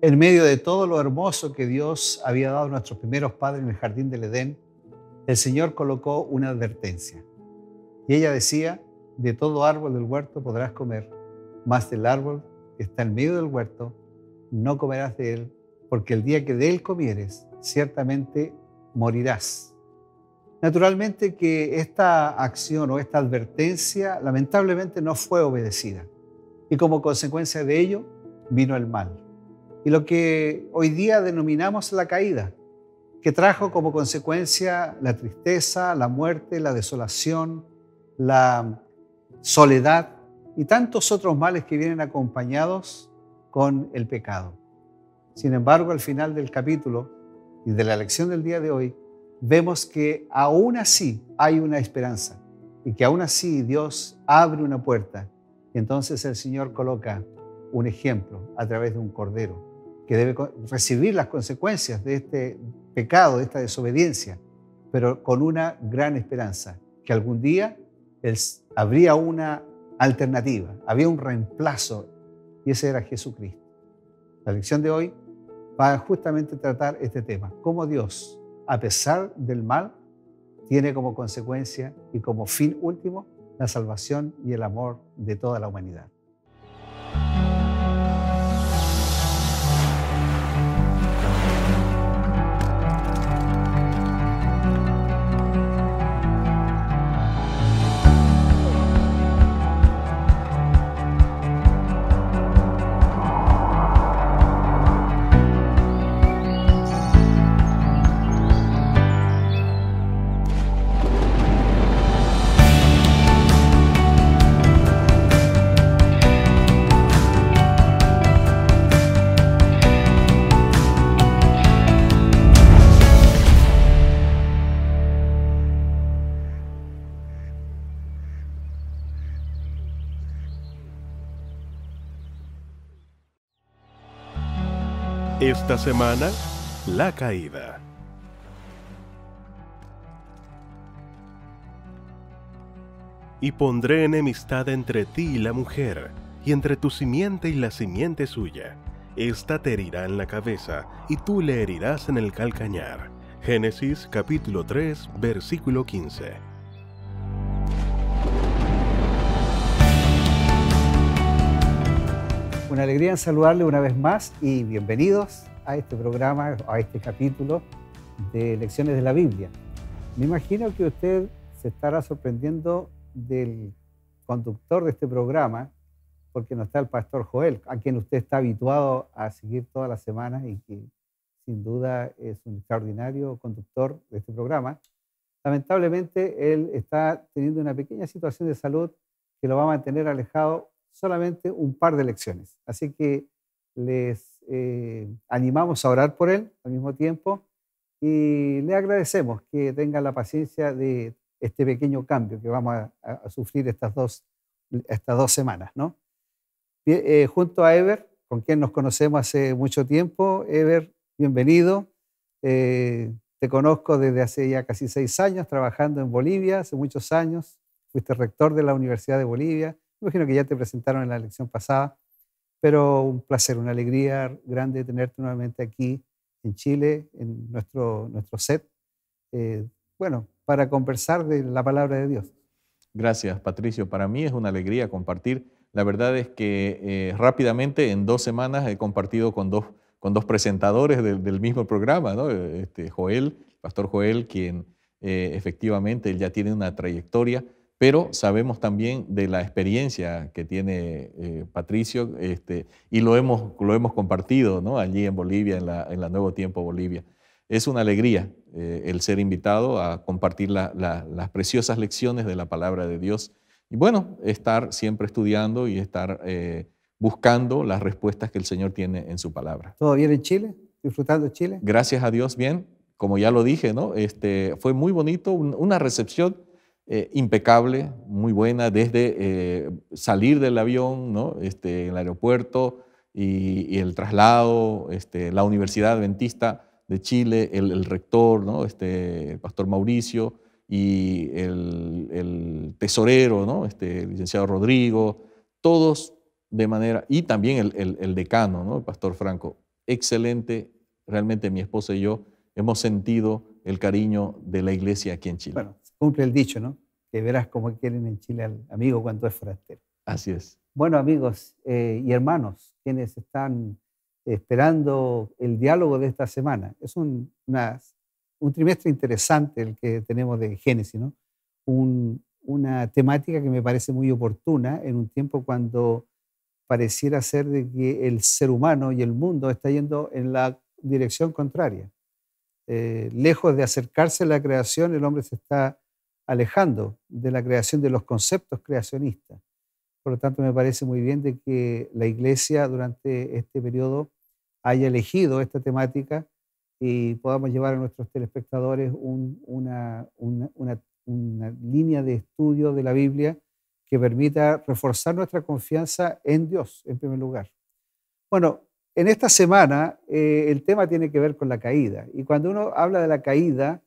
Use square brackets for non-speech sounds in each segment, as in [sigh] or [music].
En medio de todo lo hermoso que Dios había dado a nuestros primeros padres en el jardín del Edén, el Señor colocó una advertencia. Y ella decía, de todo árbol del huerto podrás comer, más del árbol que está en medio del huerto no comerás de él, porque el día que de él comieres, ciertamente morirás. Naturalmente que esta acción o esta advertencia lamentablemente no fue obedecida y como consecuencia de ello vino el mal y lo que hoy día denominamos la caída, que trajo como consecuencia la tristeza, la muerte, la desolación, la soledad y tantos otros males que vienen acompañados con el pecado. Sin embargo, al final del capítulo y de la lección del día de hoy, vemos que aún así hay una esperanza y que aún así Dios abre una puerta y entonces el Señor coloca un ejemplo a través de un cordero que debe recibir las consecuencias de este pecado, de esta desobediencia, pero con una gran esperanza, que algún día habría una alternativa, había un reemplazo, y ese era Jesucristo. La lección de hoy va justamente a tratar este tema, cómo Dios, a pesar del mal, tiene como consecuencia y como fin último la salvación y el amor de toda la humanidad. Esta semana, la caída. Y pondré enemistad entre ti y la mujer, y entre tu simiente y la simiente suya. Esta te herirá en la cabeza, y tú le herirás en el calcañar. Génesis capítulo 3, versículo 15. Una alegría en saludarle una vez más y bienvenidos a este programa, a este capítulo de Lecciones de la Biblia. Me imagino que usted se estará sorprendiendo del conductor de este programa, porque no está el pastor Joel, a quien usted está habituado a seguir todas las semanas y que sin duda es un extraordinario conductor de este programa. Lamentablemente, él está teniendo una pequeña situación de salud que lo va a mantener alejado solamente un par de lecciones. Así que les eh, animamos a orar por él al mismo tiempo y le agradecemos que tenga la paciencia de este pequeño cambio que vamos a, sufrir estas dos, estas dos semanas. ¿no? Eh, junto a Ever, con quien nos conocemos hace mucho tiempo, Ever, bienvenido. Eh, te conozco desde hace ya casi seis años trabajando en Bolivia, hace muchos años. Fuiste rector de la Universidad de Bolivia. Imagino que ya te presentaron en la elección pasada. Pero un placer, una alegría grande tenerte nuevamente aquí en Chile, en nuestro, nuestro set. Eh, bueno, para conversar de la palabra de Dios. Gracias, Patricio. Para mí es una alegría compartir. La verdad es que eh, rápidamente, en dos semanas, he compartido con dos, con dos presentadores del, mismo programa, ¿no? Este, Joel, Pastor Joel, quien eh, efectivamente él ya tiene una trayectoria pero sabemos también de la experiencia que tiene eh, Patricio este, y lo hemos, lo hemos compartido allí en Bolivia, en la, en la, Nuevo Tiempo Bolivia. Es una alegría eh, el ser invitado a compartir las preciosas lecciones de la palabra de Dios y bueno, estar siempre estudiando y estar eh, buscando las respuestas que el Señor tiene en su palabra. ¿Todo bien en Chile? ¿Disfrutando Chile? Gracias a Dios, bien. Como ya lo dije, ¿no? Este, fue muy bonito, una recepción eh, impecable, muy buena, desde eh, salir del avión, ¿no? este, el aeropuerto y, el traslado, este, la Universidad Adventista de Chile, el, rector, ¿no? este, el pastor Mauricio y el, tesorero, ¿no? este, el licenciado Rodrigo, todos de manera, y también el, decano, ¿no? el pastor Franco, excelente, realmente mi esposa y yo hemos sentido el cariño de la iglesia aquí en Chile cumple el dicho, ¿no? Que verás cómo quieren en Chile al amigo cuando es forastero. Así es. Bueno, amigos eh, y hermanos, quienes están esperando el diálogo de esta semana. Es un, trimestre interesante el que tenemos de Génesis, ¿no? una temática que me parece muy oportuna en un tiempo cuando pareciera ser de que el ser humano y el mundo está yendo en la dirección contraria. Eh, lejos de acercarse a la creación, el hombre se está alejando de la creación de los conceptos creacionistas. Por lo tanto, me parece muy bien de que la Iglesia durante este periodo haya elegido esta temática y podamos llevar a nuestros telespectadores una, línea de estudio de la Biblia que permita reforzar nuestra confianza en Dios, en primer lugar. Bueno, en esta semana eh, el tema tiene que ver con la caída. Y cuando uno habla de la caída,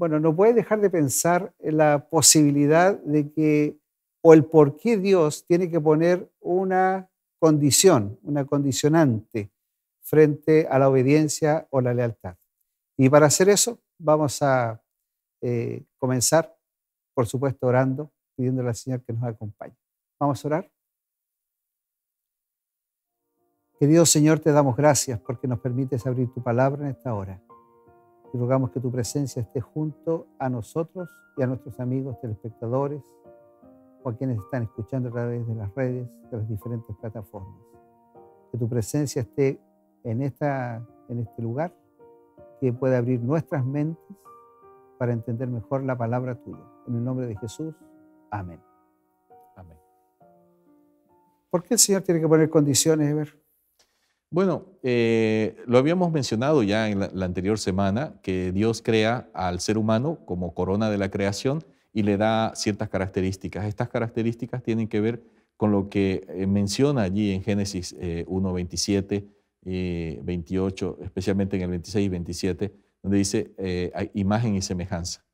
bueno, no puedes dejar de pensar en la posibilidad de que, o el por qué Dios tiene que poner una condición, una condicionante frente a la obediencia o la lealtad. Y para hacer eso, vamos a eh, comenzar, por supuesto, orando, pidiéndole la Señor que nos acompañe. Vamos a orar. Querido Señor, te damos gracias porque nos permites abrir tu palabra en esta hora y rogamos que tu presencia esté junto a nosotros y a nuestros amigos telespectadores o a quienes están escuchando a través de las redes, de las diferentes plataformas. Que tu presencia esté en, esta, en este lugar, que pueda abrir nuestras mentes para entender mejor la palabra tuya. En el nombre de Jesús, amén. Amén. ¿Por qué el Señor tiene que poner condiciones, Eber? Bueno, eh, lo habíamos mencionado ya en la, anterior semana, que Dios crea al ser humano como corona de la creación y le da ciertas características. Estas características tienen que ver con lo que eh, menciona allí en Génesis 1, 27 28, especialmente en el 26 y 27, donde dice eh, imagen y semejanza.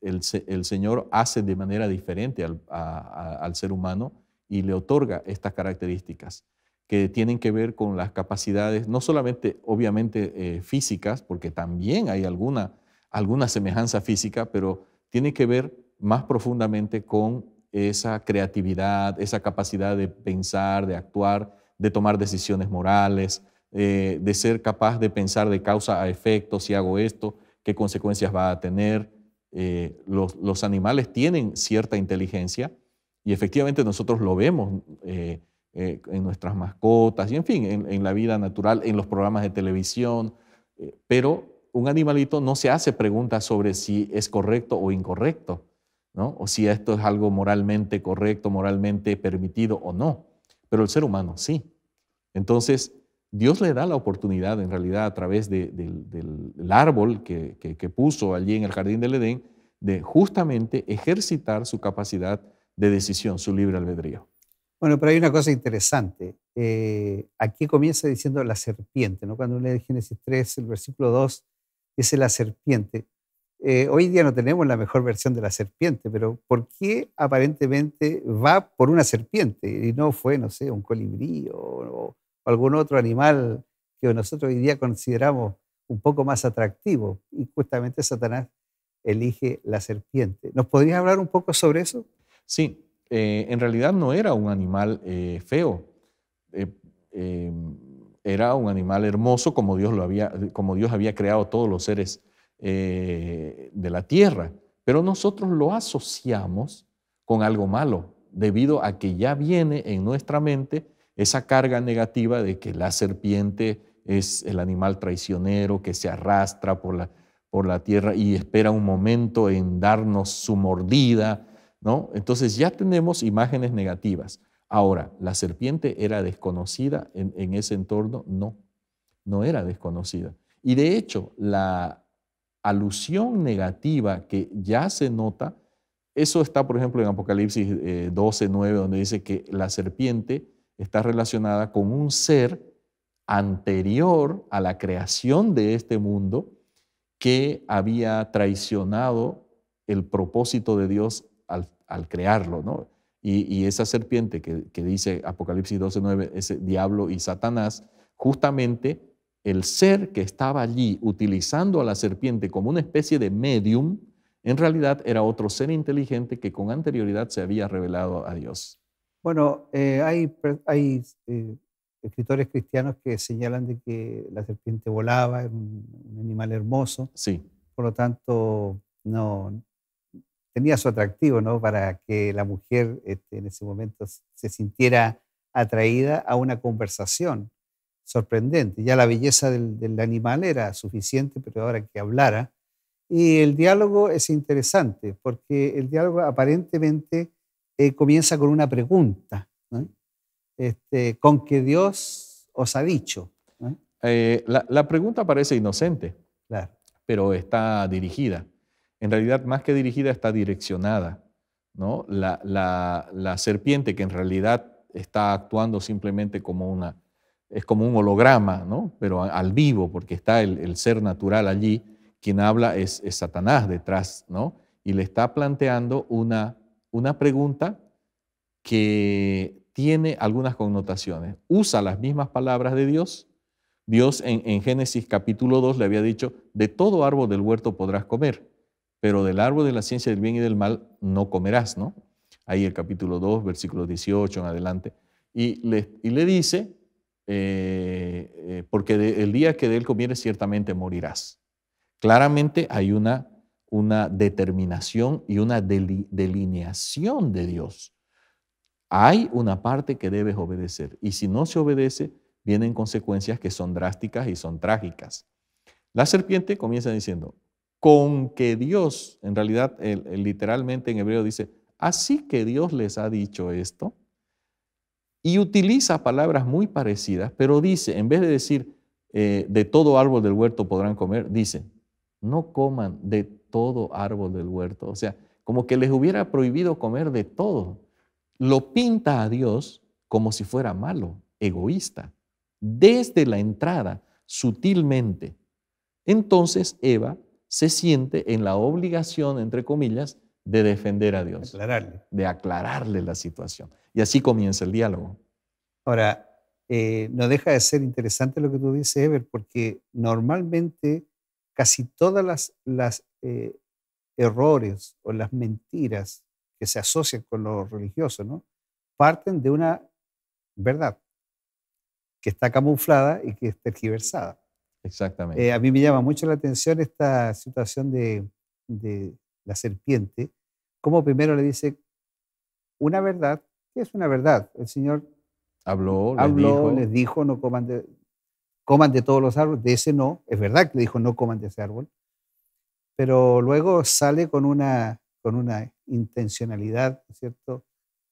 El, Señor hace de manera diferente al ser humano y le otorga estas características que tienen que ver con las capacidades, no solamente obviamente eh, físicas, porque también hay alguna, alguna semejanza física, pero tienen que ver más profundamente con esa creatividad, esa capacidad de pensar, de actuar, de tomar decisiones morales, eh, de ser capaz de pensar de causa a efecto, si hago esto, qué consecuencias va a tener. Eh, los, animales tienen cierta inteligencia y efectivamente nosotros lo vemos. Eh, en nuestras mascotas y en fin, en, la vida natural, en los programas de televisión. Eh, pero un animalito no se hace preguntas sobre si es correcto o incorrecto, ¿no? o si esto es algo moralmente correcto, moralmente permitido o no. Pero el ser humano sí. Entonces, Dios le da la oportunidad, en realidad, a través del, árbol que puso allí en el jardín del Edén, de justamente ejercitar su capacidad de decisión, su libre albedrío. Bueno, pero hay una cosa interesante. Eh, aquí comienza diciendo la serpiente, ¿no? Cuando uno lee Génesis 3, el versículo 2, dice la serpiente. Eh, hoy día no tenemos la mejor versión de la serpiente, pero ¿por qué aparentemente va por una serpiente y no fue, no sé, un colibrí o, o algún otro animal que nosotros hoy día consideramos un poco más atractivo? Y justamente Satanás elige la serpiente. ¿Nos podrías hablar un poco sobre eso? Sí, eh, en realidad no era un animal eh, feo, eh, era un animal hermoso como Dios, había, como Dios había creado todos los seres de la tierra, pero nosotros lo asociamos con algo malo, debido a que ya viene en nuestra mente esa carga negativa de que la serpiente es el animal traicionero que se arrastra por la tierra y espera un momento en darnos su mordida entonces ya tenemos imágenes negativas. Ahora, ¿la serpiente era desconocida en, ese entorno? No, no era desconocida. Y de hecho, la alusión negativa que ya se nota, eso está, por ejemplo, en Apocalipsis 12, eh, 9, donde dice que la serpiente está relacionada con un ser anterior a la creación de este mundo que había traicionado el propósito de Dios al crearlo, ¿no? Y, esa serpiente que, dice Apocalipsis 12.9, ese diablo y Satanás, justamente el ser que estaba allí utilizando a la serpiente como una especie de medium, en realidad era otro ser inteligente que con anterioridad se había revelado a Dios. Bueno, eh, hay, hay eh, escritores cristianos que señalan de que la serpiente volaba, era un animal hermoso. Sí. Por lo tanto, no, tenía su atractivo, ¿no? Para que la mujer este, en ese momento se sintiera atraída a una conversación sorprendente. Ya la belleza del, animal era suficiente, pero ahora que hablara. Y el diálogo es interesante, porque el diálogo aparentemente eh, comienza con una pregunta, este, con qué Dios os ha dicho. Eh, la, pregunta parece inocente, pero está dirigida en realidad más que dirigida está direccionada. ¿no? La, serpiente que en realidad está actuando simplemente como una, es como un holograma, ¿no? pero al vivo, porque está el, ser natural allí, quien habla es, Satanás detrás, ¿no? y le está planteando una, una pregunta que tiene algunas connotaciones. Usa las mismas palabras de Dios. Dios en, en Génesis capítulo 2 le había dicho, de todo árbol del huerto podrás comer, pero del árbol de la ciencia del bien y del mal no comerás, ¿no? Ahí el capítulo 2, versículo 18 en adelante. Y le, dice, eh, eh, porque el día que de él comieres ciertamente morirás. Claramente hay una, una determinación y una delineación de Dios. Hay una parte que debes obedecer y si no se obedece, vienen consecuencias que son drásticas y son trágicas. La serpiente comienza diciendo, con que Dios, en realidad literalmente en hebreo dice, así que Dios les ha dicho esto, y utiliza palabras muy parecidas, pero dice, en vez de decir, eh, de todo árbol del huerto podrán comer, dice, no coman de todo árbol del huerto. O sea, como que les hubiera prohibido comer de todo. Lo pinta a Dios como si fuera malo, egoísta, desde la entrada, sutilmente. Entonces Eva se siente en la obligación, entre comillas, de defender a Dios. De aclararle la situación. Y así comienza el diálogo. Ahora, eh, no deja de ser interesante lo que tú dices, Ever, porque normalmente casi todas las, eh, errores o las mentiras que se asocian con lo religioso, ¿no? Parten de una verdad que está camuflada y que es tergiversada. Exactamente. Eh, a mí me llama mucho la atención esta situación de, la serpiente, como primero le dice una verdad, que es una verdad. El Señor habló, les, dijo. les dijo, no coman de, todos los árboles, de ese no, es verdad que le dijo no coman de ese árbol, pero luego sale con una, con una intencionalidad, ¿cierto?,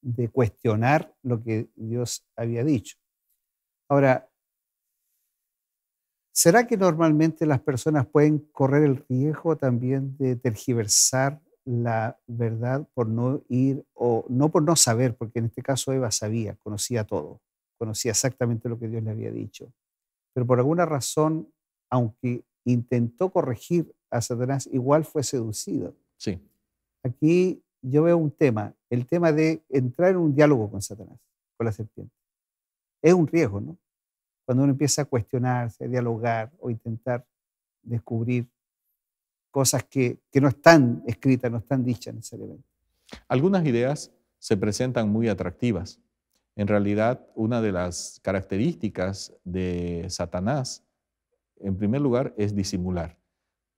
de cuestionar lo que Dios había dicho. Ahora, ¿Será que normalmente las personas pueden correr el riesgo también de tergiversar la verdad por no ir o no por no saber, porque en este caso Eva sabía, conocía todo, conocía exactamente lo que Dios le había dicho. Pero por alguna razón, aunque intentó corregir a Satanás, igual fue seducido. Sí. Aquí yo veo un tema, el tema de entrar en un diálogo con Satanás, con la serpiente. Es un riesgo, ¿no? Cuando uno empieza a cuestionarse, a dialogar o intentar descubrir cosas que, no están escritas, no están dichas necesariamente. Algunas ideas se presentan muy atractivas. En realidad, una de las características de Satanás, en primer lugar, es disimular.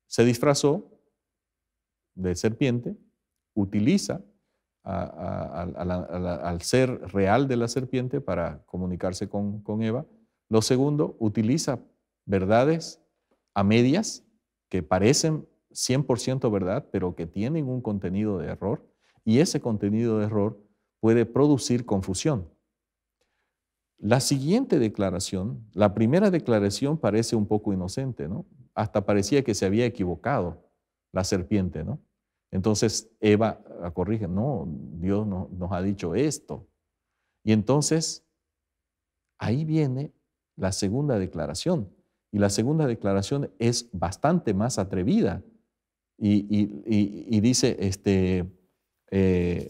Se disfrazó de serpiente, utiliza al ser real de la serpiente para comunicarse con Eva lo segundo, utiliza verdades a medias que parecen 100% verdad, pero que tienen un contenido de error, y ese contenido de error puede producir confusión. La siguiente declaración, la primera declaración parece un poco inocente, ¿no? Hasta parecía que se había equivocado la serpiente, ¿no? Entonces Eva la ah, corrige, no, Dios no, nos ha dicho esto. Y entonces ahí viene la segunda declaración. Y la segunda declaración es bastante más atrevida. Y, dice, este, eh,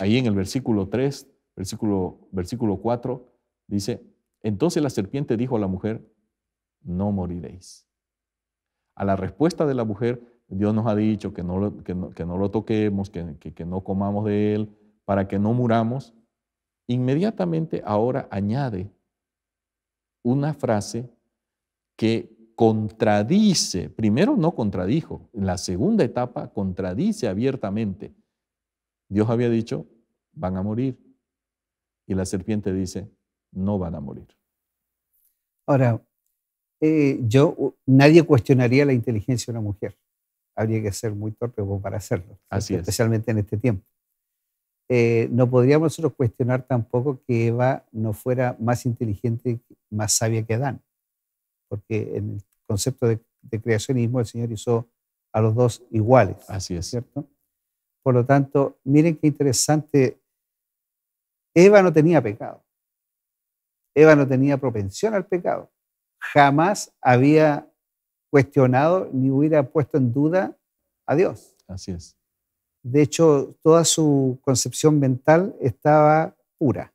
ahí en el versículo 3, versículo, versículo 4, dice, entonces la serpiente dijo a la mujer, no moriréis. A la respuesta de la mujer, Dios nos ha dicho que no, que lo toquemos, que no comamos de él, para que no muramos. Inmediatamente ahora añade una frase que contradice, primero no contradijo, en la segunda etapa contradice abiertamente. Dios había dicho, van a morir. Y la serpiente dice, no van a morir. Ahora, eh, yo, nadie cuestionaría la inteligencia de una mujer. Habría que ser muy torpe para hacerlo, especialmente en este tiempo. Eh, no podríamos nosotros cuestionar tampoco que Eva no fuera más inteligente, más sabia que Adán, porque en el concepto de, creacionismo el Señor hizo a los dos iguales. Así es. ¿Cierto? Por lo tanto, miren qué interesante. Eva no tenía pecado. Eva no tenía propensión al pecado. Jamás había cuestionado ni hubiera puesto en duda a Dios. Así es. De hecho, toda su concepción mental estaba pura.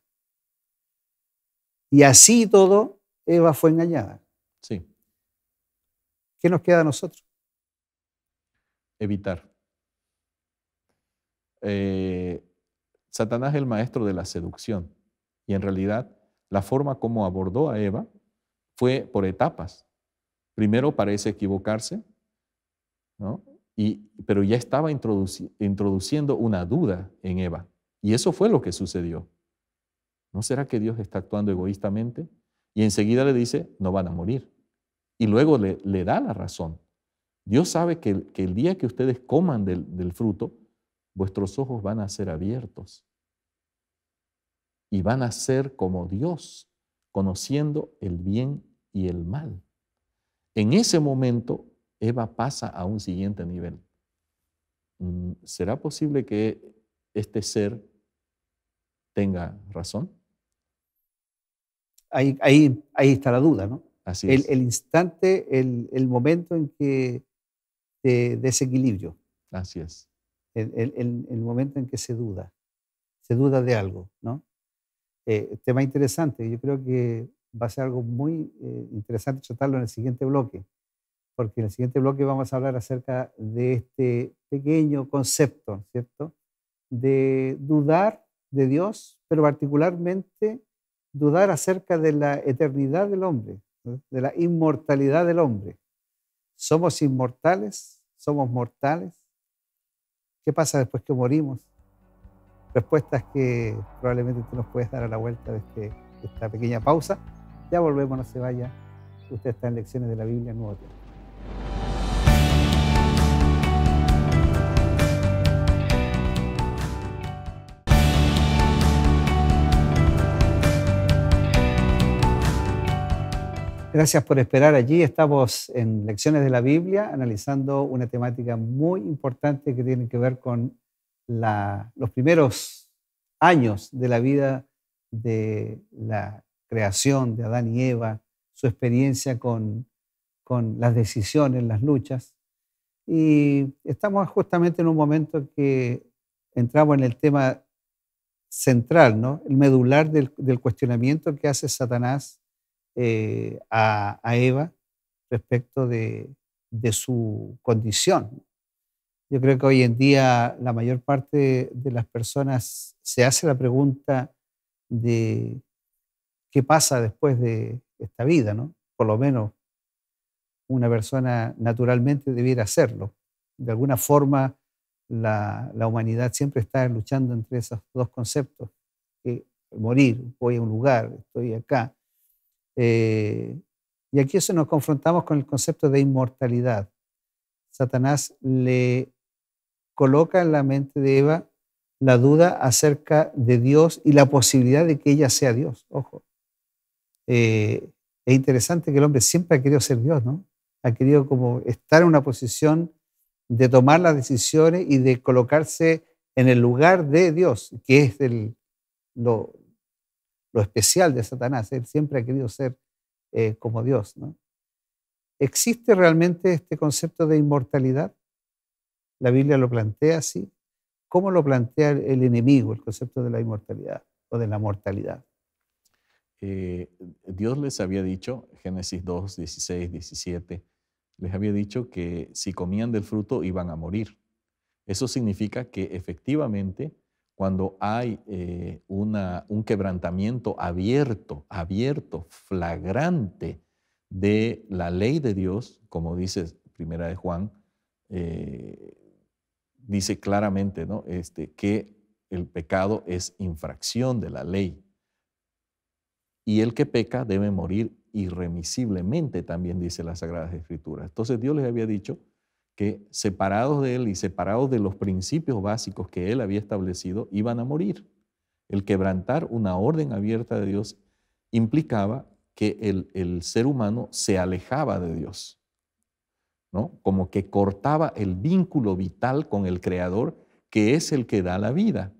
Y así todo, Eva fue engañada. Sí. ¿Qué nos queda a nosotros? Evitar. Eh, Satanás es el maestro de la seducción. Y en realidad, la forma como abordó a Eva fue por etapas. Primero parece equivocarse, ¿no? pero ya estaba introduciendo una duda en Eva. Y eso fue lo que sucedió. ¿No será que Dios está actuando egoístamente? Y enseguida le dice, no van a morir. Y luego le, da la razón. Dios sabe que, el día que ustedes coman del, del fruto, vuestros ojos van a ser abiertos. Y van a ser como Dios, conociendo el bien y el mal. En ese momento Eva pasa a un siguiente nivel. Mm, ¿Será posible que este ser tenga razón? Ahí, está la duda, ¿no? Así el, instante, el, momento en que de desequilibrio. Así es. El, momento en que se duda, se duda de algo, ¿no? Eh, tema interesante, yo creo que va a ser algo muy eh, interesante tratarlo en el siguiente bloque porque en el siguiente bloque vamos a hablar acerca de este pequeño concepto, ¿cierto? De dudar de Dios, pero particularmente dudar acerca de la eternidad del hombre, de la inmortalidad del hombre. Somos inmortales, somos mortales. ¿Qué pasa después que morimos? Respuestas que probablemente tú nos puedes dar a la vuelta de, este, de esta pequeña pausa. Ya volvemos, no se vaya. Usted está en Lecciones de la Biblia en Nuevo Tiempo. Gracias por esperar allí. Estamos en Lecciones de la Biblia analizando una temática muy importante que tiene que ver con los primeros años de la vida de la creación de Adán y Eva, su experiencia con, las decisiones, las luchas. Y estamos justamente en un momento que entramos en el tema central, ¿no? el medular del, del cuestionamiento que hace Satanás eh, a, Eva respecto de, su condición. Yo creo que hoy en día la mayor parte de las personas se hace la pregunta de qué pasa después de esta vida, ¿no? Por lo menos una persona naturalmente debiera hacerlo. De alguna forma, la, humanidad siempre está luchando entre esos dos conceptos, que morir, voy a un lugar, estoy acá, eh, y aquí eso nos confrontamos con el concepto de inmortalidad. Satanás le coloca en la mente de Eva la duda acerca de Dios y la posibilidad de que ella sea Dios. Ojo. Eh, es interesante que el hombre siempre ha querido ser Dios, ¿no? Ha querido como estar en una posición de tomar las decisiones y de colocarse en el lugar de Dios, que es el, lo, lo especial de Satanás. Él siempre ha querido ser eh, como Dios. ¿Existe realmente este concepto de inmortalidad? ¿La Biblia lo plantea así? ¿Cómo lo plantea el enemigo el concepto de la inmortalidad o de la mortalidad? Eh, Dios les había dicho, Génesis 2, 16, 17, les había dicho que si comían del fruto iban a morir. Eso significa que efectivamente cuando hay eh, un quebrantamiento abierto, abierto, flagrante de la ley de Dios, como dice Primera de Juan, eh, dice claramente ¿no? este, que el pecado es infracción de la ley. Y el que peca debe morir irremisiblemente, también dice las Sagradas Escrituras. Entonces Dios les había dicho que separados de Él y separados de los principios básicos que Él había establecido, iban a morir. El quebrantar una orden abierta de Dios implicaba que el, ser humano se alejaba de Dios, ¿no? como que cortaba el vínculo vital con el Creador, que es el que da la vida.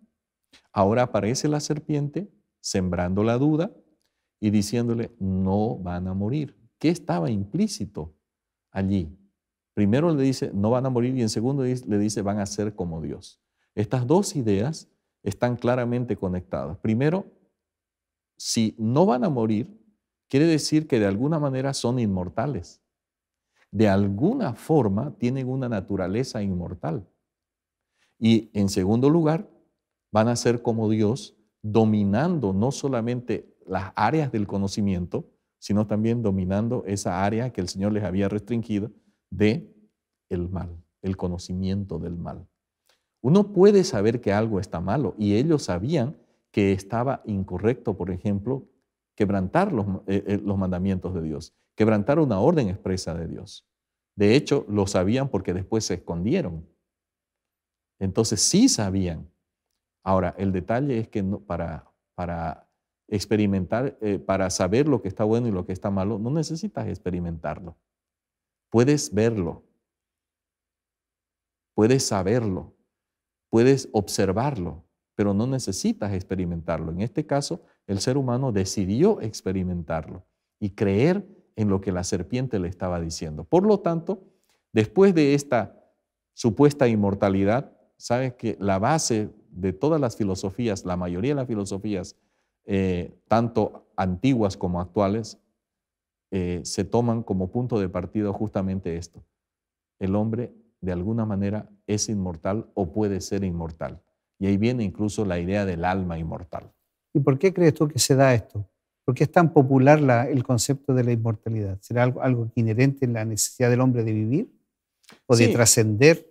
Ahora aparece la serpiente sembrando la duda y diciéndole, no van a morir. ¿Qué estaba implícito allí? Primero le dice, no van a morir y en segundo le dice, van a ser como Dios. Estas dos ideas están claramente conectadas. Primero, si no van a morir, quiere decir que de alguna manera son inmortales. De alguna forma tienen una naturaleza inmortal. Y en segundo lugar, van a ser como Dios, dominando no solamente las áreas del conocimiento, sino también dominando esa área que el Señor les había restringido, de el mal, el conocimiento del mal. Uno puede saber que algo está malo y ellos sabían que estaba incorrecto, por ejemplo, quebrantar eh, eh, los, mandamientos de Dios, quebrantar una orden expresa de Dios. De hecho, lo sabían porque después se escondieron. Entonces sí sabían. Ahora, el detalle es que no, para, para experimentar, eh, para saber lo que está bueno y lo que está malo, no necesitas experimentarlo. Puedes verlo, puedes saberlo, puedes observarlo, pero no necesitas experimentarlo. En este caso, el ser humano decidió experimentarlo y creer en lo que la serpiente le estaba diciendo. Por lo tanto, después de esta supuesta inmortalidad, sabes que la base de todas las filosofías, la mayoría de las filosofías, eh, tanto antiguas como actuales, eh, se toman como punto de partida justamente esto. El hombre de alguna manera es inmortal o puede ser inmortal. Y ahí viene incluso la idea del alma inmortal. ¿Y por qué crees tú que se da esto? ¿Por qué es tan popular el concepto de la inmortalidad? ¿Será algo, inherente en la necesidad del hombre de vivir o de trascender?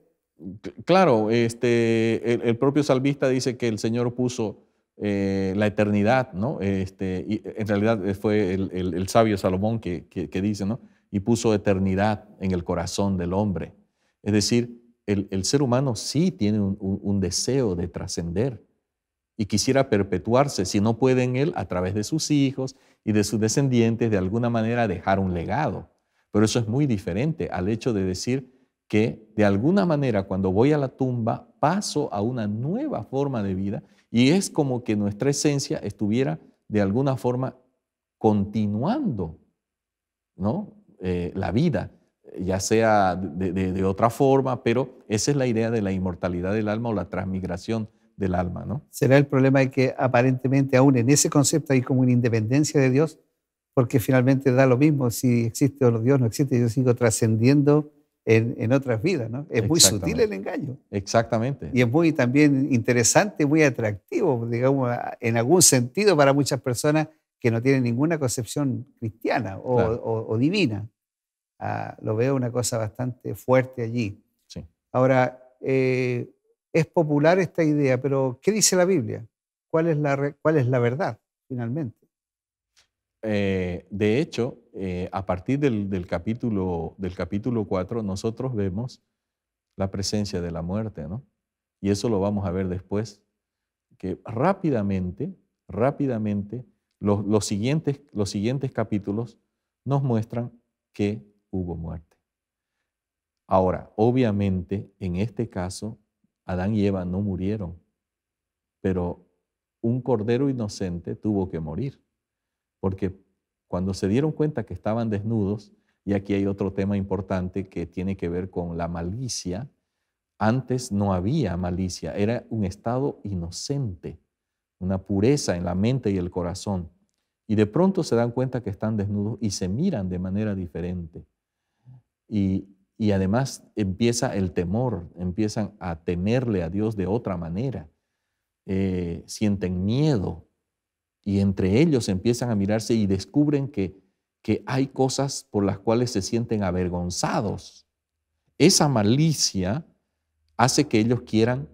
Claro, este, el, propio salvista dice que el Señor puso eh, la eternidad, ¿no? Este, y eh, en realidad eh, fue el, sabio Salomón que, dice, ¿no? Y puso eternidad en el corazón del hombre. Es decir, el, ser humano sí tiene un, un deseo de trascender y quisiera perpetuarse, si no puede en él, a través de sus hijos y de sus descendientes, de alguna manera dejar un legado. Pero eso es muy diferente al hecho de decir que de alguna manera cuando voy a la tumba paso a una nueva forma de vida y es como que nuestra esencia estuviera de alguna forma continuando ¿no? Eh, la vida, ya sea de, otra forma, pero esa es la idea de la inmortalidad del alma o la transmigración del alma. ¿no? Será el problema de que aparentemente aún en ese concepto hay como una independencia de Dios, porque finalmente da lo mismo si existe o no Dios no existe, yo sigo trascendiendo en, otras vidas, ¿no? Es muy sutil el engaño. Exactamente. Y es muy también interesante, muy atractivo, digamos, en algún sentido para muchas personas que no tienen ninguna concepción cristiana o, divina. Ah, lo veo una cosa bastante fuerte allí. Sí. Ahora, eh, es popular esta idea, pero ¿qué dice la Biblia? ¿Cuál es la, cuál es la verdad, finalmente? Eh, de hecho, eh, a partir del, capítulo, del capítulo 4, nosotros vemos la presencia de la muerte, ¿no? Y eso lo vamos a ver después, que rápidamente, rápidamente, siguientes, los siguientes capítulos nos muestran que hubo muerte. Ahora, obviamente, en este caso, Adán y Eva no murieron, pero un cordero inocente tuvo que morir porque cuando se dieron cuenta que estaban desnudos, y aquí hay otro tema importante que tiene que ver con la malicia, antes no había malicia, era un estado inocente, una pureza en la mente y el corazón. Y de pronto se dan cuenta que están desnudos y se miran de manera diferente. Y, además empieza el temor, empiezan a temerle a Dios de otra manera. Eh, sienten miedo, y entre ellos empiezan a mirarse y descubren que, hay cosas por las cuales se sienten avergonzados. Esa malicia hace que ellos quieran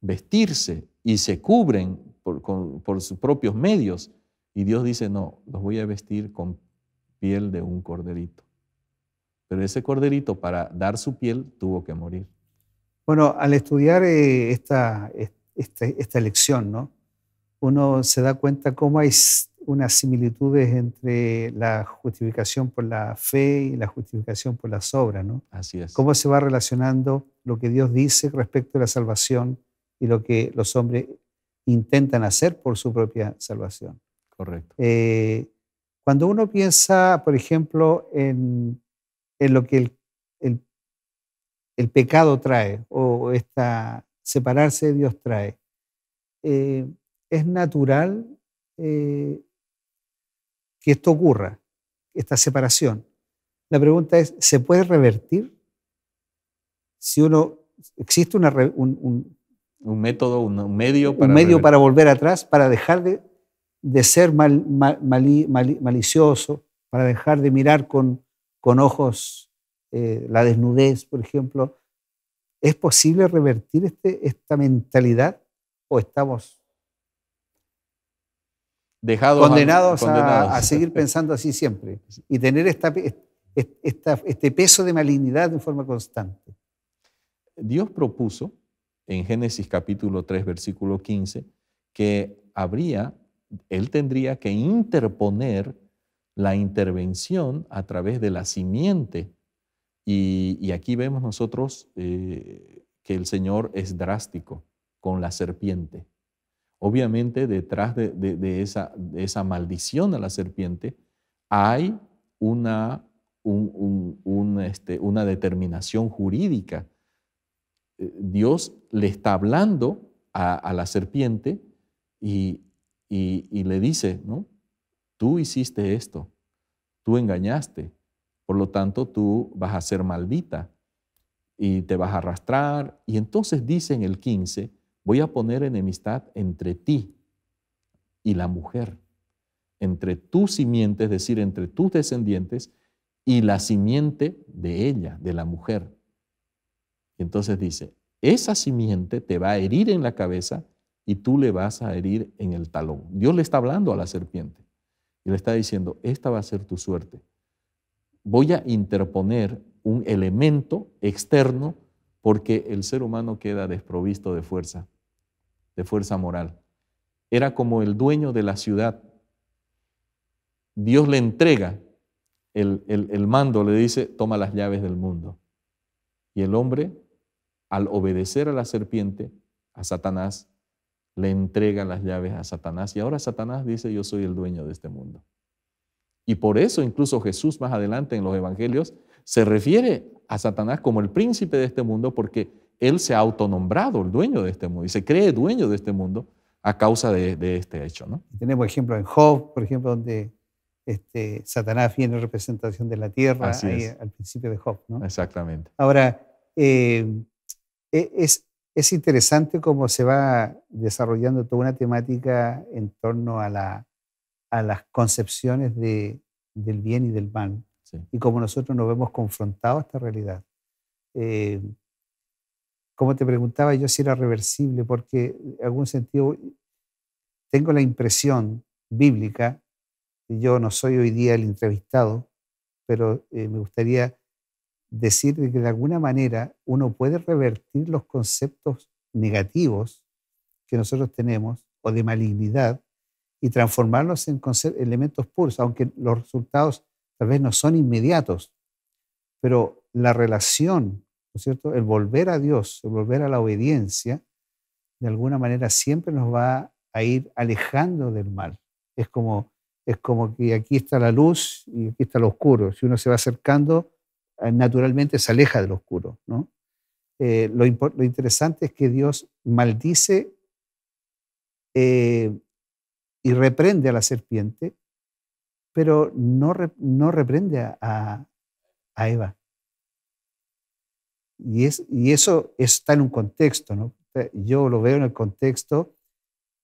vestirse y se cubren por, sus propios medios. Y Dios dice, no, los voy a vestir con piel de un corderito. Pero ese corderito para dar su piel tuvo que morir. Bueno, al estudiar eh, esta, este, esta, esta, lección, ¿no? uno se da cuenta cómo hay unas similitudes entre la justificación por la fe y la justificación por las obras, ¿no? Así es. Cómo se va relacionando lo que Dios dice respecto a la salvación y lo que los hombres intentan hacer por su propia salvación. Correcto. Eh, cuando uno piensa, por ejemplo, en, lo que el, pecado trae o esta separarse de Dios trae, eh, es natural eh, que esto ocurra, esta separación. La pregunta es, ¿se puede revertir? Si uno, existe un, método, un medio para... medio para volver atrás, para dejar de, ser malicioso, para dejar de mirar con, con ojos eh, la desnudez, por ejemplo. ¿Es posible revertir este, esta mentalidad o estamos condenados, a, seguir [laughs] pensando así siempre y tener este peso de malignidad de forma constante. Dios propuso en Génesis capítulo 3, versículo 15, que habría, él tendría que interponer la intervención a través de la simiente. Y, aquí vemos nosotros eh, que el Señor es drástico con la serpiente. Obviamente detrás de, esa, maldición a la serpiente hay una, este, una determinación jurídica. Eh, Dios le está hablando a, la serpiente y, le dice, ¿no? Tú hiciste esto, tú engañaste, por lo tanto tú vas a ser maldita y te vas a arrastrar. Y entonces dice en el 15, voy a poner enemistad entre ti y la mujer, entre tu simiente, es decir, entre tus descendientes y la simiente de ella, de la mujer. Y entonces dice, esa simiente te va a herir en la cabeza y tú le vas a herir en el talón. Dios le está hablando a la serpiente y le está diciendo, esta va a ser tu suerte. Voy a interponer un elemento externo porque el ser humano queda desprovisto de fuerza de fuerza moral. Era como el dueño de la ciudad. Dios le entrega el, mando, le dice, toma las llaves del mundo. Y el hombre, al obedecer a la serpiente, a Satanás, le entrega las llaves a Satanás. Y ahora Satanás dice, yo soy el dueño de este mundo. Y por eso incluso Jesús más adelante en los Evangelios se refiere a Satanás como el príncipe de este mundo, porque él se ha autonombrado el dueño de este mundo y se cree dueño de este mundo a causa de, este hecho. ¿no? Tenemos ejemplo en Job, por ejemplo, donde este, Satanás viene en representación de la tierra ahí, al principio de Job. ¿no? Exactamente. Ahora, eh, e, es, interesante cómo se va desarrollando toda una temática en torno a, las concepciones del bien y del mal y cómo nosotros nos vemos confrontados a esta realidad. Eh, como te preguntaba yo si era reversible, porque en algún sentido tengo la impresión bíblica, yo no soy hoy día el entrevistado, pero eh, me gustaría decir que de alguna manera uno puede revertir los conceptos negativos que nosotros tenemos o de malignidad y transformarlos en elementos puros, aunque los resultados tal vez no son inmediatos, pero la relación cierto? El volver a Dios, el volver a la obediencia, de alguna manera siempre nos va a ir alejando del mal. Es como, es como que aquí está la luz y aquí está lo oscuro. Si uno se va acercando, eh, naturalmente se aleja del oscuro, eh, lo, interesante es que Dios maldice eh, y reprende a la serpiente, pero no, no reprende a Eva. Y, es, y eso está en un contexto, ¿no? Yo lo veo en el contexto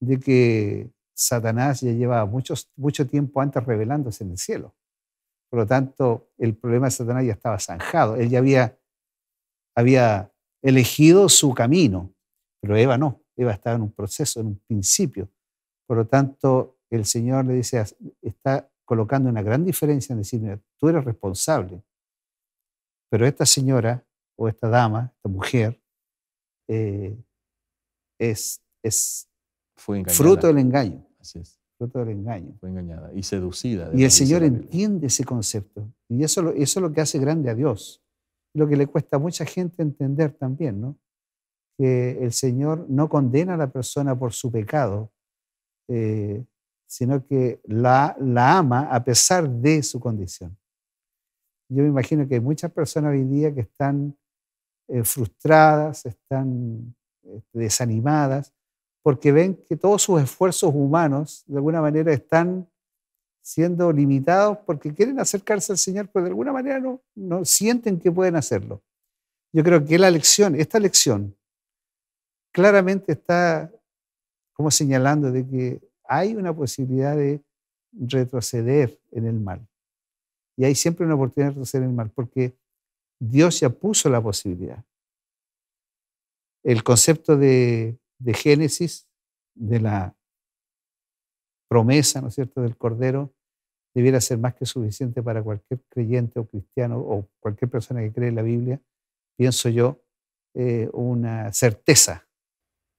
de que Satanás ya llevaba muchos, mucho tiempo antes revelándose en el cielo. Por lo tanto, el problema de Satanás ya estaba zanjado. Él ya había, había elegido su camino, pero Eva no. Eva estaba en un proceso, en un principio. Por lo tanto, el Señor le dice, está colocando una gran diferencia en decir, tú eres responsable, pero esta señora esta dama, esta mujer, eh, es, es fruto del engaño. Así es. Fruto del engaño. Fue engañada y seducida. Y el Señor entiende ese concepto. Y eso, eso es lo que hace grande a Dios. Lo que le cuesta a mucha gente entender también, ¿no? Que el Señor no condena a la persona por su pecado, eh, sino que la, la ama a pesar de su condición. Yo me imagino que hay muchas personas hoy día que están eh, frustradas, están este, desanimadas, porque ven que todos sus esfuerzos humanos de alguna manera están siendo limitados porque quieren acercarse al Señor, pero de alguna manera no, no sienten que pueden hacerlo. Yo creo que la lección, esta lección, claramente está como señalando de que hay una posibilidad de retroceder en el mal. Y hay siempre una oportunidad de retroceder en el mal, porque Dios ya puso la posibilidad. El concepto de, Génesis, de la promesa, ¿no es cierto?, del Cordero, debiera ser más que suficiente para cualquier creyente o cristiano o cualquier persona que cree en la Biblia, pienso yo, eh, una certeza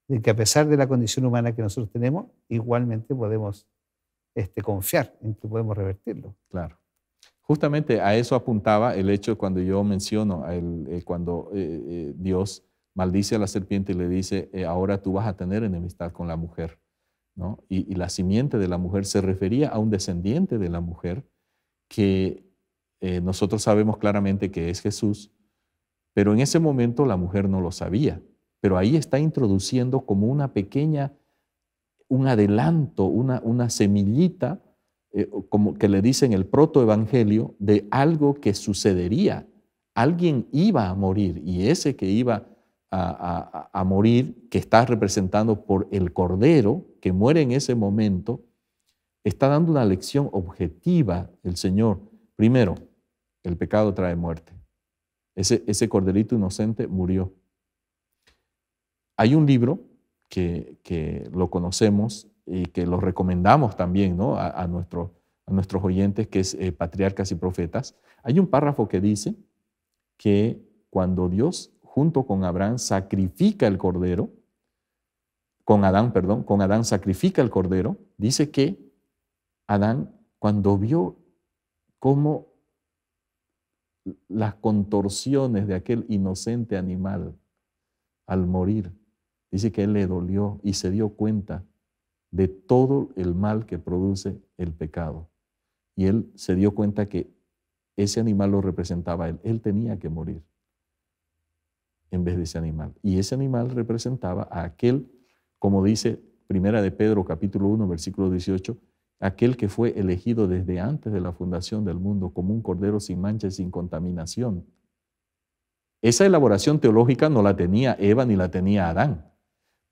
de que a pesar de la condición humana que nosotros tenemos, igualmente podemos este, confiar en que podemos revertirlo. Claro. Justamente a eso apuntaba el hecho cuando yo menciono, eh, cuando eh, eh, Dios maldice a la serpiente y le dice, ahora tú vas a tener enemistad con la mujer. ¿no? Y, la simiente de la mujer se refería a un descendiente de la mujer que nosotros sabemos claramente que es Jesús, pero en ese momento la mujer no lo sabía. Pero ahí está introduciendo como una pequeña, un adelanto, una semillita eh, como que le dicen el protoevangelio, de algo que sucedería. Alguien iba a morir y ese que iba a, morir, que está representando por el Cordero, que muere en ese momento, está dando una lección objetiva el Señor. Primero, el pecado trae muerte. Ese, ese corderito inocente murió. Hay un libro que, que lo conocemos, que los recomendamos también ¿no? a, nuestros oyentes, que es eh, Patriarcas y Profetas, hay un párrafo que dice que cuando Dios junto con Abraham sacrifica el cordero, con Adán, perdón, con Adán sacrifica el cordero, dice que Adán cuando vio cómo las contorsiones de aquel inocente animal al morir, dice que él le dolió y se dio cuenta de todo el mal que produce el pecado. Y él se dio cuenta que ese animal lo representaba a él. Él tenía que morir en vez de ese animal. Y ese animal representaba a aquel, como dice Primera de Pedro capítulo 1 versículo 18, aquel que fue elegido desde antes de la fundación del mundo como un cordero sin mancha y sin contaminación. Esa elaboración teológica no la tenía Eva ni la tenía Adán,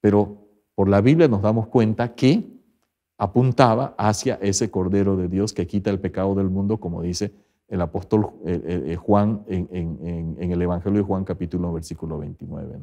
pero por la Biblia nos damos cuenta que apuntaba hacia ese Cordero de Dios que quita el pecado del mundo, como dice el apóstol eh, eh, eh, Juan en, el Evangelio de Juan capítulo versículo 29.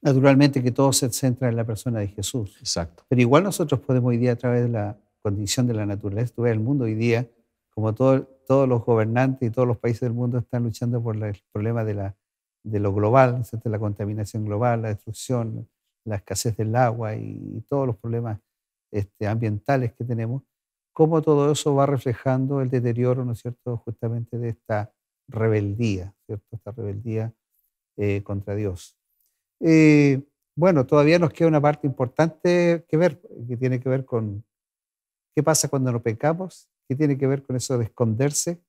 Naturalmente que todo se centra en la persona de Jesús. Exacto. Pero igual nosotros podemos hoy día a través de la condición de la naturaleza, tú el mundo hoy día, como todos los gobernantes y todos los países del mundo están luchando por el problema de, la, de lo global, la contaminación global, la destrucción, la escasez del agua y todos los problemas este, ambientales que tenemos, cómo todo eso va reflejando el deterioro, ¿no es cierto?, justamente de esta rebeldía, ¿cierto?, esta rebeldía eh, contra Dios. Eh, bueno, todavía nos queda una parte importante que ver, que tiene que ver con qué pasa cuando nos pecamos, qué tiene que ver con eso de esconderse,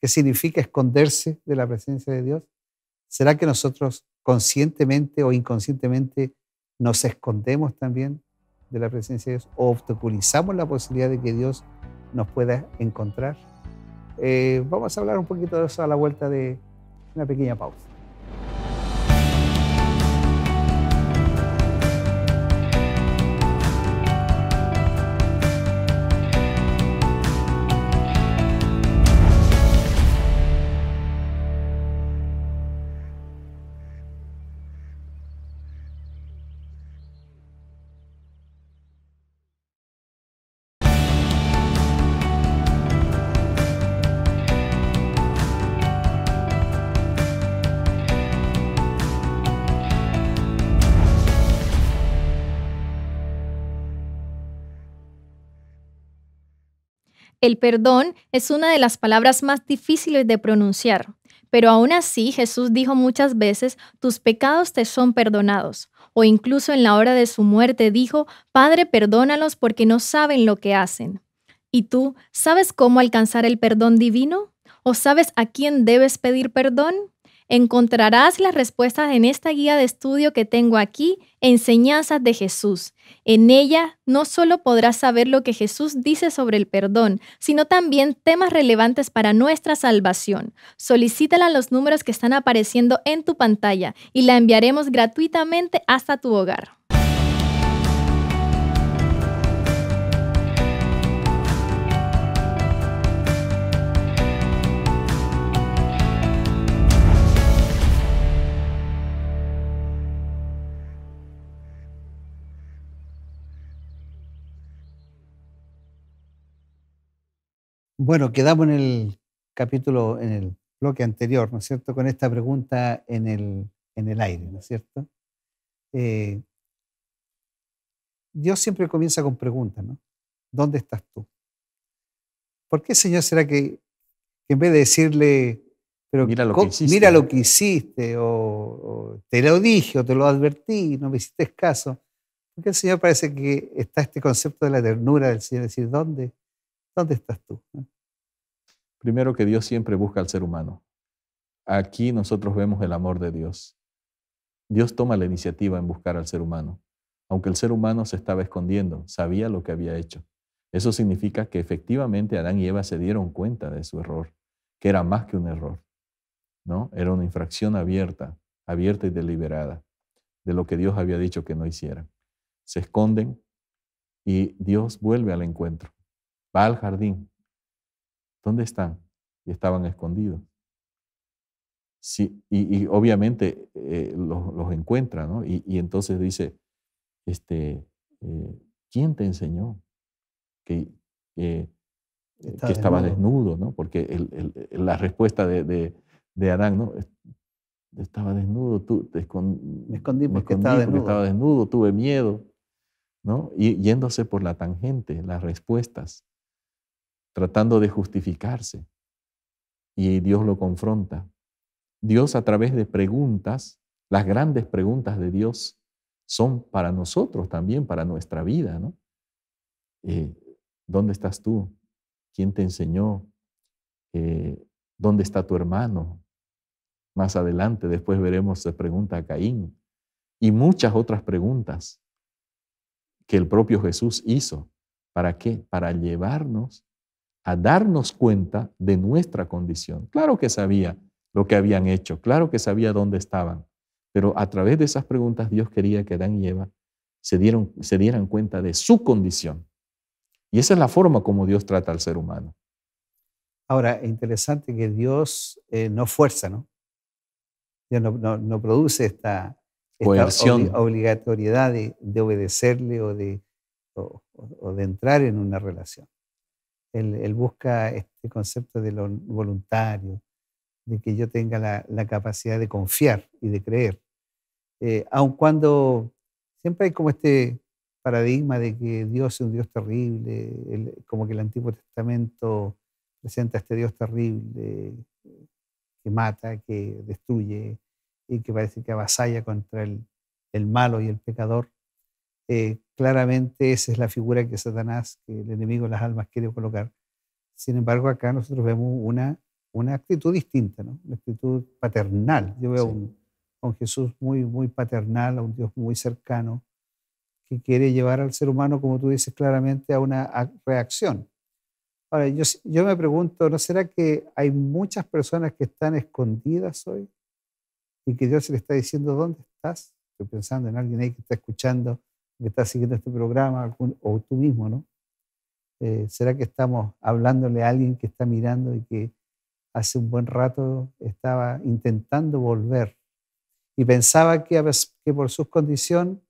qué significa esconderse de la presencia de Dios. ¿Será que nosotros conscientemente o inconscientemente nos escondemos también de la presencia de Dios o obstaculizamos la posibilidad de que Dios nos pueda encontrar. Eh, vamos a hablar un poquito de eso a la vuelta de una pequeña pausa. El perdón es una de las palabras más difíciles de pronunciar, pero aún así Jesús dijo muchas veces, tus pecados te son perdonados, o incluso en la hora de su muerte dijo, Padre, perdónalos porque no saben lo que hacen. ¿Y tú sabes cómo alcanzar el perdón divino? ¿O sabes a quién debes pedir perdón? Encontrarás las respuestas en esta guía de estudio que tengo aquí, Enseñanzas de Jesús. En ella no solo podrás saber lo que Jesús dice sobre el perdón, sino también temas relevantes para nuestra salvación. Solicítala los números que están apareciendo en tu pantalla y la enviaremos gratuitamente hasta tu hogar. Bueno, quedamos en el capítulo, en el bloque anterior, ¿no es cierto?, con esta pregunta en el, en el aire, ¿no es cierto? Eh, Dios siempre comienza con preguntas, ¿no? ¿Dónde estás tú? ¿Por qué, Señor, será que, en vez de decirle, pero mira lo, que hiciste, mira lo que hiciste, o, te lo dije, o te lo advertí, no me hiciste caso? qué el Señor parece que está este concepto de la ternura del Señor, decir, ¿dónde, ¿Dónde estás tú? Primero que Dios siempre busca al ser humano. Aquí nosotros vemos el amor de Dios. Dios toma la iniciativa en buscar al ser humano, aunque el ser humano se estaba escondiendo, sabía lo que había hecho. Eso significa que efectivamente Adán y Eva se dieron cuenta de su error, que era más que un error, ¿no? Era una infracción abierta, abierta y deliberada de lo que Dios había dicho que no hicieran. Se esconden y Dios vuelve al encuentro va al jardín. ¿Dónde están? Y estaban escondidos. Sí, y, obviamente eh, los, encuentra, ¿no? Y, entonces dice, este, eh, ¿quién te enseñó que, eh, estaba desnudo, ¿no? Porque la respuesta de, de, Adán, ¿no? Estaba desnudo, me escondí porque, estaba, desnudo. estaba, desnudo. tuve miedo, ¿no? Y yéndose por la tangente, las respuestas tratando de justificarse. Y Dios lo confronta. Dios a través de preguntas, las grandes preguntas de Dios son para nosotros también, para nuestra vida, ¿no? Eh, ¿Dónde estás tú? ¿Quién te enseñó? Eh, ¿Dónde está tu hermano? Más adelante, después veremos, se pregunta a Caín. Y muchas otras preguntas que el propio Jesús hizo. ¿Para qué? Para llevarnos a darnos cuenta de nuestra condición. Claro que sabía lo que habían hecho, claro que sabía dónde estaban, pero a través de esas preguntas Dios quería que Adán y Eva se, se dieran cuenta de su condición. Y esa es la forma como Dios trata al ser humano. Ahora, interesante que Dios eh, no fuerza, ¿no? Dios no, produce esta, obligatoriedad de, obedecerle o de, o de entrar en una relación. Él, busca este concepto de lo voluntario, de que yo tenga la, capacidad de confiar y de creer. Eh, aun cuando siempre hay como este paradigma de que Dios es un Dios terrible, como que el Antiguo Testamento presenta este Dios terrible que mata, que destruye y que parece que avasalla contra el, malo y el pecador. Eh, claramente esa es la figura que Satanás, que el enemigo de las almas, quiere colocar. Sin embargo, acá nosotros vemos una, una actitud distinta, una actitud paternal. Yo veo a un, Jesús muy, muy paternal, a un Dios muy cercano, que quiere llevar al ser humano, como tú dices claramente, a una reacción. Ahora, yo, me pregunto, ¿no será que hay muchas personas que están escondidas hoy y que Dios le está diciendo, ¿dónde estás? Estoy pensando en alguien ahí que está escuchando que está siguiendo este programa, o tú mismo, ¿no? Eh, ¿Será que estamos hablándole a alguien que está mirando y que hace un buen rato estaba intentando volver y pensaba que, que por su condición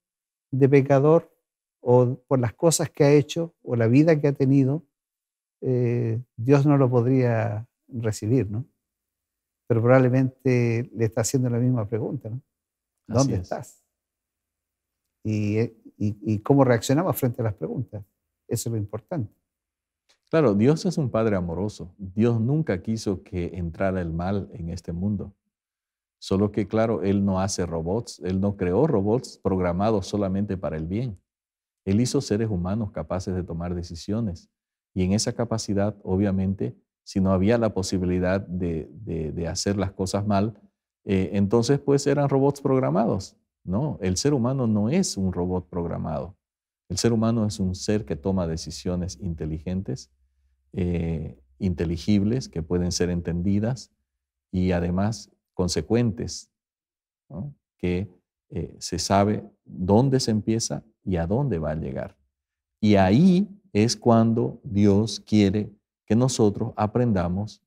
de pecador o por las cosas que ha hecho o la vida que ha tenido, eh, Dios no lo podría recibir, ¿no? Pero probablemente le está haciendo la misma pregunta, ¿no? ¿Dónde estás? Eh, y, cómo reaccionaba frente a las preguntas. Eso es lo importante. Claro, Dios es un Padre amoroso. Dios nunca quiso que entrara el mal en este mundo. Solo que, claro, Él no hace robots, Él no creó robots programados solamente para el bien. Él hizo seres humanos capaces de tomar decisiones. Y en esa capacidad, obviamente, si no había la posibilidad de, hacer las cosas mal, eh, entonces pues eran robots programados. No, el ser humano no es un robot programado. El ser humano es un ser que toma decisiones inteligentes, eh, inteligibles, que pueden ser entendidas y además consecuentes, que eh, se sabe dónde se empieza y a dónde va a llegar. Y ahí es cuando Dios quiere que nosotros aprendamos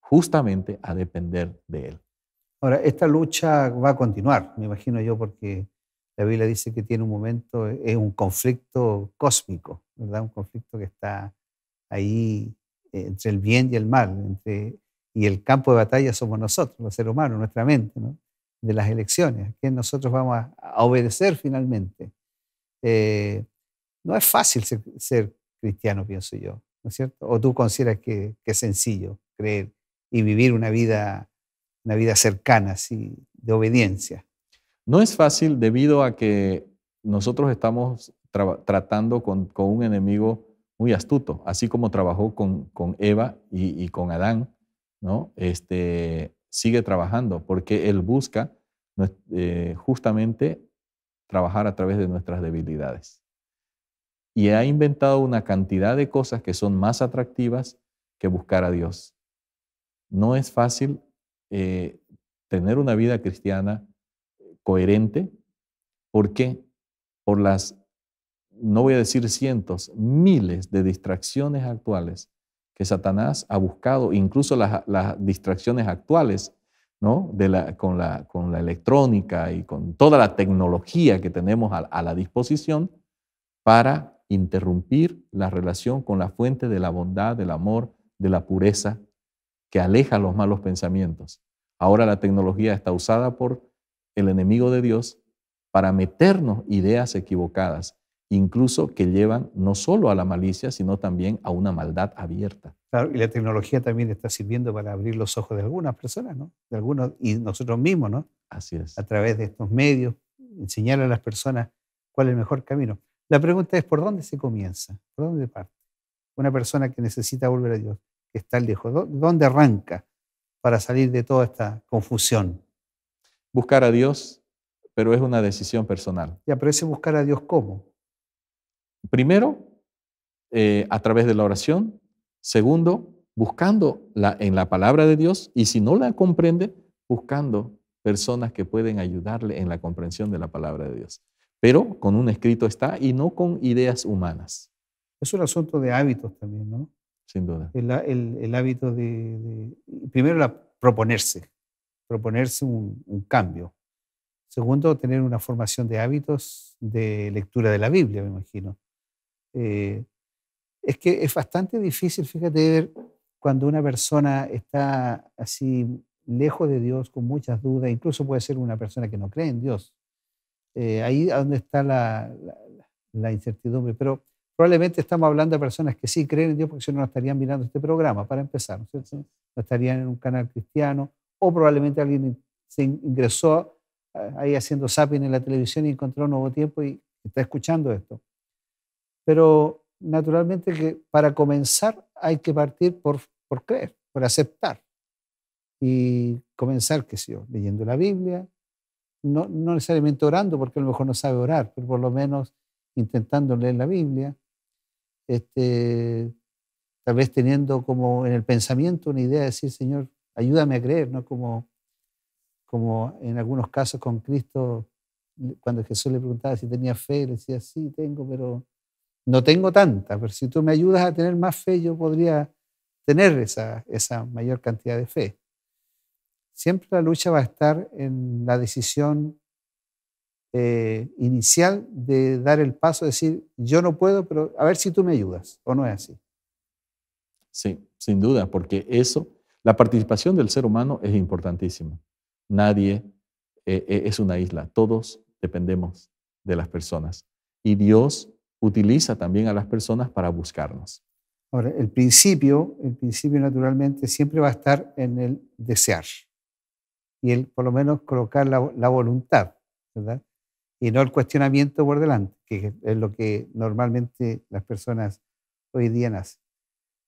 justamente a depender de Él. Ahora, esta lucha va a continuar, me imagino yo, porque la Biblia dice que tiene un momento, es un conflicto cósmico, ¿verdad? Un conflicto que está ahí eh, entre el bien y el mal, entre, y el campo de batalla somos nosotros, los seres humanos, nuestra mente, ¿no? de las elecciones, a quién nosotros vamos a, obedecer finalmente. Eh, no es fácil ser, cristiano, pienso yo, ¿no es cierto? O tú consideras que, que es sencillo creer y vivir una vida una vida cercana, así, de obediencia. No es fácil debido a que nosotros estamos tratando con, un enemigo muy astuto, así como trabajó con, Eva y, con Adán, ¿no? Este, sigue trabajando porque él busca eh, justamente trabajar a través de nuestras debilidades. Y ha inventado una cantidad de cosas que son más atractivas que buscar a Dios. No es fácil eh, tener una vida cristiana eh, coherente. porque Por las, no voy a decir cientos, miles de distracciones actuales que Satanás ha buscado, incluso las, distracciones actuales, ¿no? De la, con, la, electrónica y con toda la tecnología que tenemos a la disposición para interrumpir la relación con la fuente de la bondad, del amor, de la pureza aleja los malos pensamientos. Ahora la tecnología está usada por el enemigo de Dios para meternos ideas equivocadas, incluso que llevan no solo a la malicia, sino también a una maldad abierta. Claro, y la tecnología también está sirviendo para abrir los ojos de algunas personas, ¿no? De algunos y nosotros mismos, ¿no? Así es. A través de estos medios, enseñar a las personas cuál es el mejor camino. La pregunta es, ¿por dónde se comienza? ¿Por dónde parte? Una persona que necesita volver a Dios, está lejos? ¿Dónde arranca para salir de toda esta confusión? Buscar a Dios, pero es una decisión personal. ¿Y pero buscar a Dios cómo? Primero, eh, a través de la oración. Segundo, buscando en la palabra de Dios. Y si no la comprende, buscando personas que pueden ayudarle en la comprensión de la palabra de Dios. Pero con un escrito está y no con ideas humanas. Es un asunto de hábitos también, ¿no? Sin duda. El, hábito de, primero, proponerse, proponerse un, cambio. Segundo, tener una formación de hábitos de lectura de la Biblia, me imagino. Eh, es que es bastante difícil, fíjate, ver cuando una persona está así lejos de Dios, con muchas dudas, incluso puede ser una persona que no cree en Dios. Eh, ahí es donde está la incertidumbre. Pero Probablemente estamos hablando de personas que sí creen en Dios porque si no, no estarían mirando este programa, para empezar, ¿no, estarían en un canal cristiano o probablemente alguien se ingresó eh, ahí haciendo zapping en la televisión y encontró un nuevo tiempo y está escuchando esto. Pero naturalmente que para comenzar hay que partir por, por creer, por aceptar y comenzar, qué sé yo, leyendo la Biblia, no, no necesariamente orando porque a lo mejor no sabe orar, pero por lo menos intentando leer la Biblia, este, tal vez teniendo como en el pensamiento una idea de decir, Señor, ayúdame a creer, ¿no? Como, como en algunos casos con Cristo, cuando Jesús le preguntaba si tenía fe, le decía, sí, tengo, pero no tengo tanta, pero si tú me ayudas a tener más fe, yo podría tener esa, esa mayor cantidad de fe. Siempre la lucha va a estar en la decisión eh, inicial de dar el paso, decir, yo no puedo, pero a ver si tú me ayudas, ¿o no es así? Sí, sin duda, porque eso, la participación del ser humano es importantísima. Nadie eh, eh, es una isla, todos dependemos de las personas. Y Dios utiliza también a las personas para buscarnos. Ahora, el principio, el principio naturalmente siempre va a estar en el desear y el por lo menos colocar la, la voluntad, ¿verdad? y no el cuestionamiento por delante, que es lo que normalmente las personas hoy día nacen.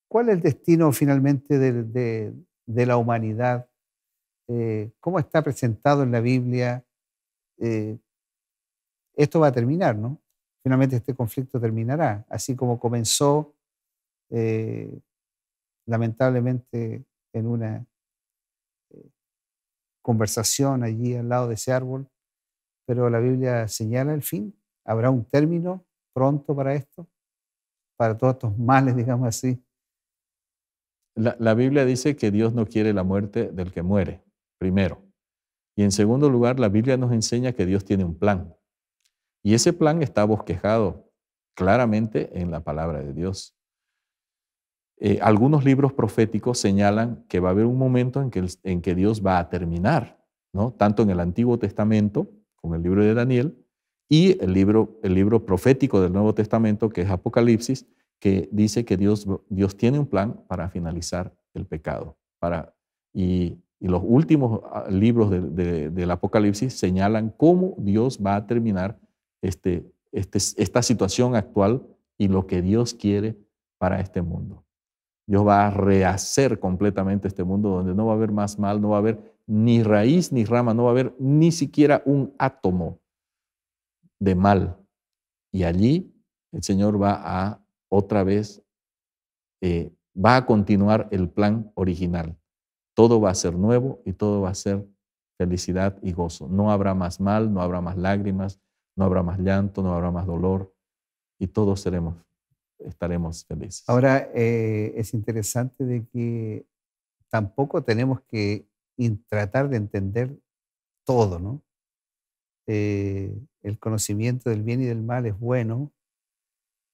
¿Cuál es el destino finalmente de, la humanidad? Eh, ¿Cómo está presentado en la Biblia? Eh, esto va a terminar, ¿no? Finalmente este conflicto terminará, así como comenzó eh, lamentablemente en una conversación allí al lado de ese árbol pero la Biblia señala el fin. ¿Habrá un término pronto para esto? Para todos estos males, digamos así. La, Biblia dice que Dios no quiere la muerte del que muere, primero. Y en segundo lugar, la Biblia nos enseña que Dios tiene un plan. Y ese plan está bosquejado claramente en la palabra de Dios. Eh, algunos libros proféticos señalan que va a haber un momento en que, en que Dios va a terminar, ¿no? tanto en el Antiguo Testamento con el libro de Daniel, y el libro, el libro profético del Nuevo Testamento, que es Apocalipsis, que dice que Dios, Dios tiene un plan para finalizar el pecado. Para, y, los últimos ah, libros del Apocalipsis señalan cómo Dios va a terminar este, este, esta situación actual y lo que Dios quiere para este mundo. Dios va a rehacer completamente este mundo donde no va a haber más mal, no va a haber ni raíz ni rama, no va a haber ni siquiera un átomo de mal. Y allí el Señor va a otra vez, eh, va a continuar el plan original. Todo va a ser nuevo y todo va a ser felicidad y gozo. No habrá más mal, no habrá más lágrimas, no habrá más llanto, no habrá más dolor y todos seremos, estaremos felices. Ahora eh, es interesante de que tampoco tenemos que y tratar de entender todo, ¿no? Eh, el conocimiento del bien y del mal es bueno,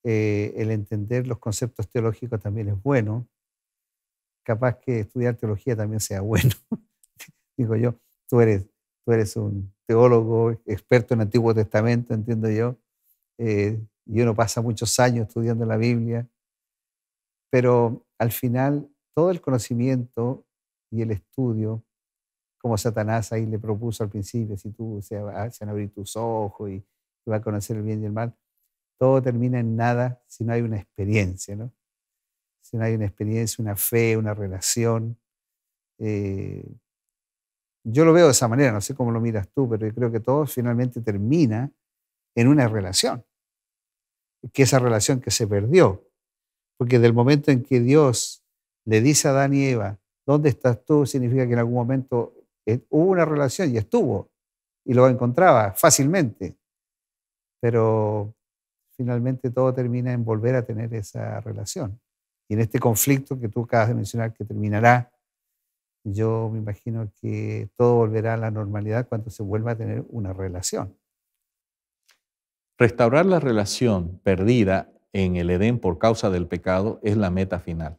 eh, el entender los conceptos teológicos también es bueno, capaz que estudiar teología también sea [laughs] bueno. Digo yo, tú eres, tú eres un teólogo experto en Antiguo Testamento, entiendo yo, eh, y uno pasa muchos años estudiando la Biblia, pero al final todo el conocimiento y el estudio como Satanás ahí le propuso al principio, si tú se, van a abrir tus ojos y, vas a conocer el bien y el mal, todo termina en nada si no hay una experiencia, ¿no? Si no hay una experiencia, una fe, una relación. Eh, yo lo veo de esa manera, no sé cómo lo miras tú, pero yo creo que todo finalmente termina en una relación, que esa relación que se perdió, porque del momento en que Dios le dice a Adán y Eva, ¿dónde estás tú? Significa que en algún momento eh, hubo una relación y estuvo, y lo encontraba fácilmente, pero finalmente todo termina en volver a tener esa relación. Y en este conflicto que tú acabas de mencionar que terminará, yo me imagino que todo volverá a la normalidad cuando se vuelva a tener una relación. Restaurar la relación perdida en el Edén por causa del pecado es la meta final.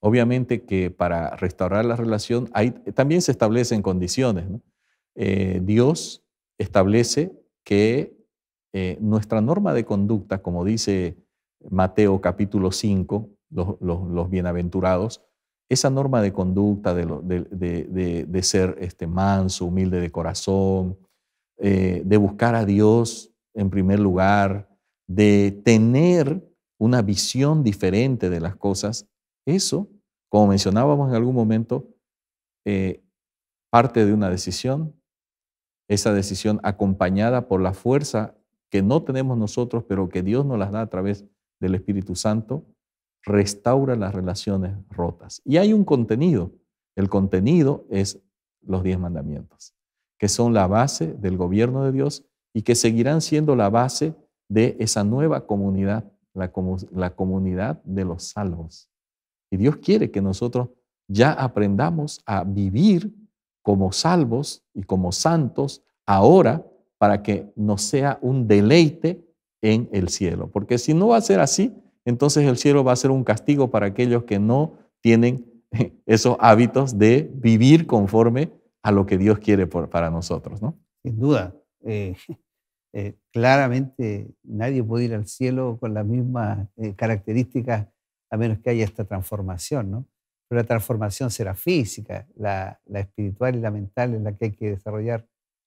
Obviamente que para restaurar la relación también se establecen condiciones. Eh, Dios establece que eh, nuestra norma de conducta, como dice Mateo capítulo 5, los, bienaventurados, esa norma de conducta de, ser este, manso, humilde de corazón, eh, de buscar a Dios en primer lugar, de tener una visión diferente de las cosas, eso, como mencionábamos en algún momento, eh, parte de una decisión, esa decisión acompañada por la fuerza que no tenemos nosotros, pero que Dios nos las da a través del Espíritu Santo, restaura las relaciones rotas. Y hay un contenido. El contenido es los diez mandamientos, que son la base del gobierno de Dios y que seguirán siendo la base de esa nueva comunidad, la, la comunidad de los salvos, y Dios quiere que nosotros ya aprendamos a vivir como salvos y como santos ahora para que nos sea un deleite en el cielo. Porque si no va a ser así, entonces el cielo va a ser un castigo para aquellos que no tienen [laughs] esos hábitos de vivir conforme a lo que Dios quiere para nosotros. ¿no? Sin duda. Eh, eh, claramente nadie puede ir al cielo con las mismas eh, características a menos que haya esta transformación, ¿no? Pero la transformación será física, la, espiritual y la mental es la que hay que desarrollar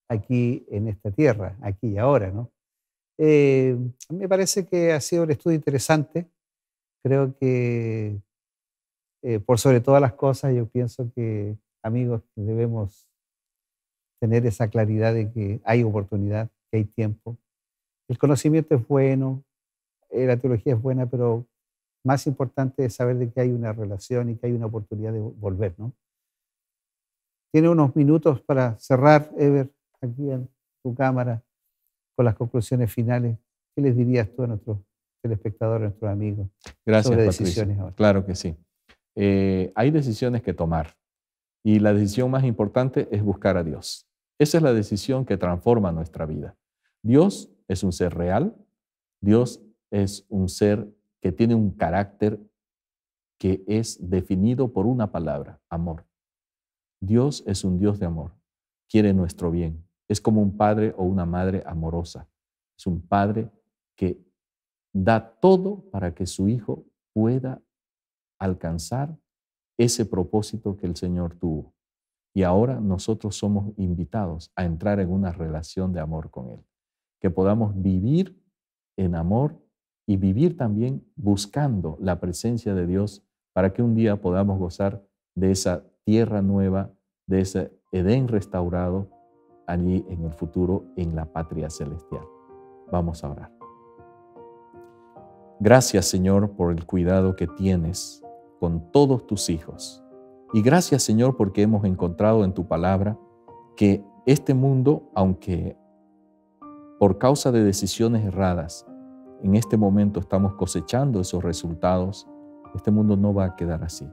aquí en esta tierra, aquí y ahora, ¿no? Eh, me parece que ha sido un estudio interesante. Creo que, eh, por sobre todas las cosas, yo pienso que, amigos, debemos tener esa claridad de que hay oportunidad, que hay tiempo. El conocimiento es bueno, eh, la teología es buena, pero más importante es saber de que hay una relación y que hay una oportunidad de volver, ¿no? Tiene unos minutos para cerrar, Ever, aquí en tu cámara, con las conclusiones finales. ¿Qué les dirías tú a nuestros telespectadores, a nuestros amigos? Gracias, sobre decisiones Claro que sí. Eh, hay decisiones que tomar y la decisión más importante es buscar a Dios. Esa es la decisión que transforma nuestra vida. Dios es un ser real, Dios es un ser que tiene un carácter que es definido por una palabra, amor. Dios es un Dios de amor, quiere nuestro bien, es como un padre o una madre amorosa, es un padre que da todo para que su hijo pueda alcanzar ese propósito que el Señor tuvo. Y ahora nosotros somos invitados a entrar en una relación de amor con Él, que podamos vivir en amor y vivir también buscando la presencia de Dios para que un día podamos gozar de esa tierra nueva, de ese Edén restaurado allí en el futuro, en la patria celestial. Vamos a orar. Gracias Señor por el cuidado que tienes con todos tus hijos. Y gracias Señor porque hemos encontrado en tu palabra que este mundo, aunque por causa de decisiones erradas, en este momento estamos cosechando esos resultados, este mundo no va a quedar así.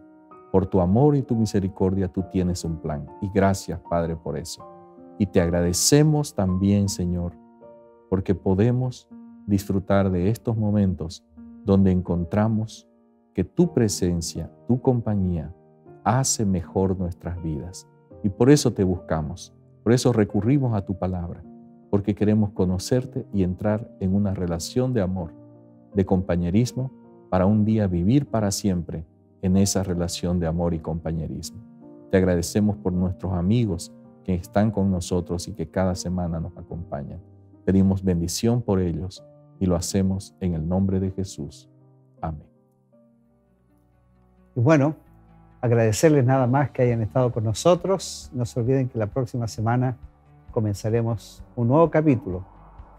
Por tu amor y tu misericordia tú tienes un plan. Y gracias, Padre, por eso. Y te agradecemos también, Señor, porque podemos disfrutar de estos momentos donde encontramos que tu presencia, tu compañía, hace mejor nuestras vidas. Y por eso te buscamos, por eso recurrimos a tu palabra porque queremos conocerte y entrar en una relación de amor, de compañerismo, para un día vivir para siempre en esa relación de amor y compañerismo. Te agradecemos por nuestros amigos que están con nosotros y que cada semana nos acompañan. Pedimos bendición por ellos y lo hacemos en el nombre de Jesús. Amén. Y bueno, agradecerles nada más que hayan estado con nosotros. No se olviden que la próxima semana comenzaremos un nuevo capítulo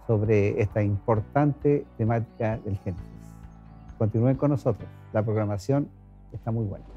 sobre esta importante temática del Génesis. Continúen con nosotros, la programación está muy buena.